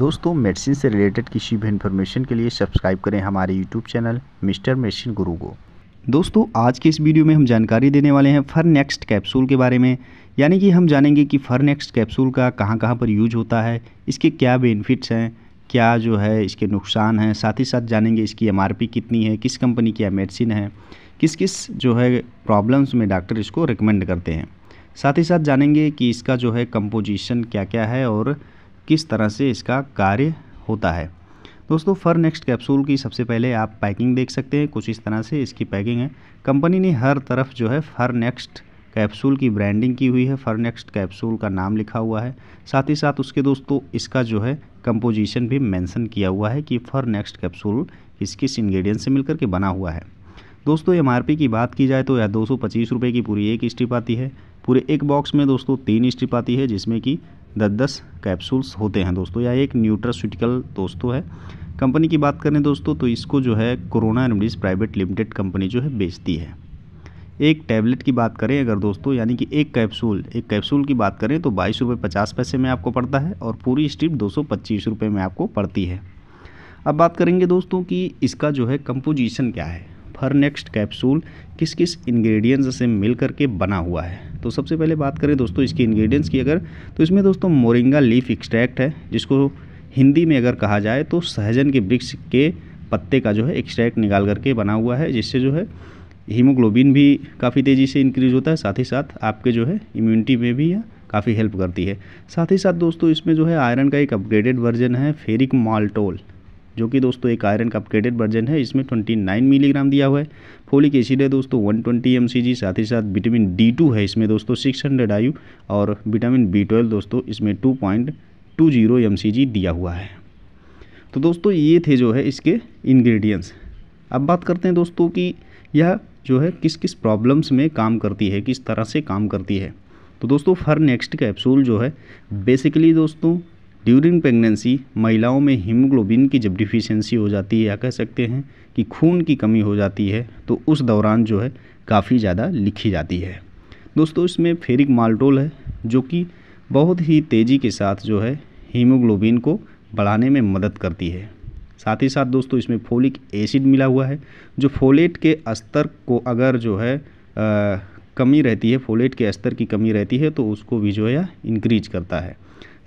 दोस्तों मेडिसिन से रिलेटेड किसी भी इन्फॉर्मेशन के लिए सब्सक्राइब करें हमारे यूट्यूब चैनल मिस्टर मेडिसिन गुरु को दोस्तों आज के इस वीडियो में हम जानकारी देने वाले हैं फर नेक्स्ट कैप्सूल के बारे में यानी कि हम जानेंगे कि फर नेक्स्ट कैप्सूल का कहाँ कहाँ पर यूज होता है इसके क्या बेनिफिट्स हैं क्या जो है इसके नुकसान हैं साथ ही साथ जानेंगे इसकी एम कितनी है किस कंपनी की मेडिसिन है किस किस जो है प्रॉब्लम्स में डॉक्टर इसको रिकमेंड करते हैं साथ ही साथ जानेंगे कि इसका जो है कंपोजिशन क्या क्या है और किस तरह से इसका कार्य होता है दोस्तों फर नेक्स्ट कैप्सूल की सबसे पहले आप पैकिंग देख सकते हैं कुछ इस तरह से इसकी पैकिंग है कंपनी ने हर तरफ जो है फर नेक्स्ट कैप्सूल की ब्रांडिंग की हुई है फर नेक्स्ट कैप्सूल का नाम लिखा हुआ है साथ ही साथ उसके दोस्तों इसका जो है कंपोजिशन भी मेंशन किया हुआ है कि फर नेक्स्ट कैप्सूल किस किस इन्ग्रीडियंट से मिलकर के बना हुआ है दोस्तों एम की बात की जाए तो यह दो सौ की पूरी एक स्ट्रिप आती है पूरे एक बॉक्स में दोस्तों तीन स्ट्रिप आती है जिसमें कि दस दस कैप्सूल्स होते हैं दोस्तों या एक न्यूट्रास्यूटिकल दोस्तों है कंपनी की बात करें दोस्तों तो इसको जो है Corona Remedies private limited company जो है बेचती है एक टैबलेट की बात करें अगर दोस्तों यानी कि एक कैप्सूल एक कैप्सूल की बात करें तो बाईस रुपये पचास पैसे में आपको पड़ता है और पूरी स्ट्रिप दो सौ पच्चीस रुपये में आपको पड़ती है अब बात करेंगे दोस्तों कि इसका जो है कंपोजिशन क्या है फर नेक्स्ट कैप्सूल किस किस इन्ग्रीडियंट्स से मिल करके बना हुआ है तो सबसे पहले बात करें दोस्तों इसके इंग्रेडिएंट्स की अगर तो इसमें दोस्तों मोरिंगा लीफ एक्सट्रैक्ट है जिसको हिंदी में अगर कहा जाए तो सहजन के वृक्ष के पत्ते का जो है एक्सट्रैक्ट निकाल करके बना हुआ है जिससे जो है हीमोग्लोबिन भी काफ़ी तेज़ी से इंक्रीज होता है साथ ही साथ आपके जो है इम्यूनिटी में भी यह काफ़ी हेल्प करती है साथ ही साथ दोस्तों इसमें जो है आयरन का एक अपग्रेडेड वर्जन है फेरिक माल्टोल जो कि दोस्तों एक आयरन का अपग्रेडेड वर्जन है इसमें 29 मिलीग्राम दिया हुआ है फोलिक एसिड है दोस्तों 120 ट्वेंटी साथ ही साथ विटामिन डी टू है इसमें दोस्तों 600 हंड्रेड आयु और विटामिन बी ट्वेल्व दोस्तों इसमें 2.20 पॉइंट दिया हुआ है तो दोस्तों ये थे जो है इसके इन्ग्रीडियंट्स अब बात करते हैं दोस्तों कि यह जो है किस किस प्रॉब्लम्स में काम करती है किस तरह से काम करती है तो दोस्तों फर नेक्स्ट कैप्सूल जो है बेसिकली दोस्तों ड्यूरिंग प्रेगनेंसी महिलाओं में हीमोग्लोबिन की जब डिफिशेंसी हो जाती है या कह सकते हैं कि खून की कमी हो जाती है तो उस दौरान जो है काफ़ी ज़्यादा लिखी जाती है दोस्तों इसमें फेरिक माल्टोल है जो कि बहुत ही तेज़ी के साथ जो है हीमोग्लोबिन को बढ़ाने में मदद करती है साथ ही साथ दोस्तों इसमें फोलिक एसिड मिला हुआ है जो फोलेट के स्तर को अगर जो है आ, कमी रहती है फोलेट के स्तर की कमी रहती है तो उसको भी जो है इंक्रीज करता है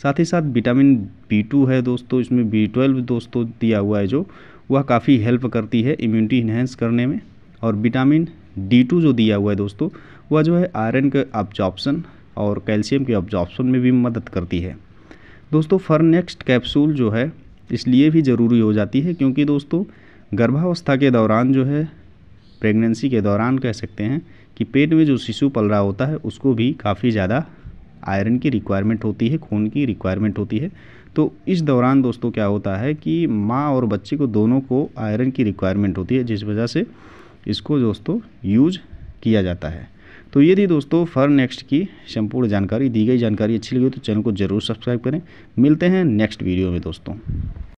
साथ ही साथ विटामिन बी टू है दोस्तों इसमें बी ट्वेल्व दोस्तों दिया हुआ है जो वह काफ़ी हेल्प करती है इम्यूनिटी इन्हेंस करने में और विटामिन डी टू जो दिया हुआ है दोस्तों वह जो है आयरन के ऑब्जॉर्प्शन और कैल्शियम के ऑब्जॉर्प्शन में भी मदद करती है दोस्तों फर नेक्स्ट कैप्सूल जो है इसलिए भी ज़रूरी हो जाती है क्योंकि दोस्तों गर्भावस्था के दौरान जो है प्रेगनेंसी के दौरान कह सकते हैं कि पेट में जो शिशु पल रहा होता है उसको भी काफ़ी ज़्यादा आयरन की रिक्वायरमेंट होती है खून की रिक्वायरमेंट होती है तो इस दौरान दोस्तों क्या होता है कि माँ और बच्चे को दोनों को आयरन की रिक्वायरमेंट होती है जिस वजह से इसको दोस्तों यूज किया जाता है तो ये थी दोस्तों फर नेक्स्ट की संपूर्ण जानकारी दी गई जानकारी अच्छी लगी तो चैनल को जरूर सब्सक्राइब करें मिलते हैं नेक्स्ट वीडियो में दोस्तों